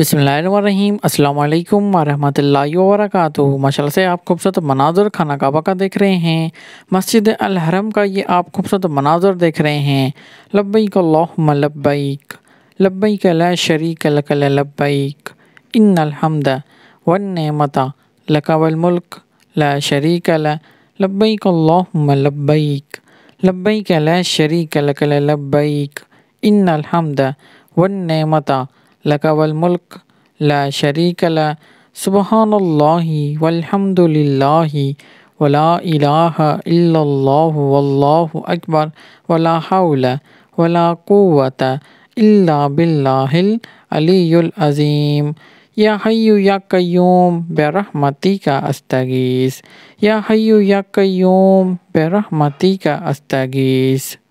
بسم اللہ الرحمن الرحیم السلام علیکم ورحمۃ اللہ وبرکاتہ ماشاءاللہ سے آپ خوبصورت مناظر خانہ کعبہ کا دیکھ رہے ہیں مسجد الحرم کا یہ آپ خوبصورت مناظر دیکھ رہے ہیں لبیک اللہم لبیک لبیک لا شریک لک لبیک ان الحمد والنعمت لک والملک لا شریک لا لبیک اللہم لبیک لبیک لا شریک لک لبیک ان الحمد ون مت لك والملك لا شريك لا سبحان الله والحمد لله ولا إله إلا الله والله أكبر ولا حول ولا قوة إلا بالله العلي العظيم يا حي يا قيوم برحمتك أستغيث يا حي يا قيوم برحمتك أستغيث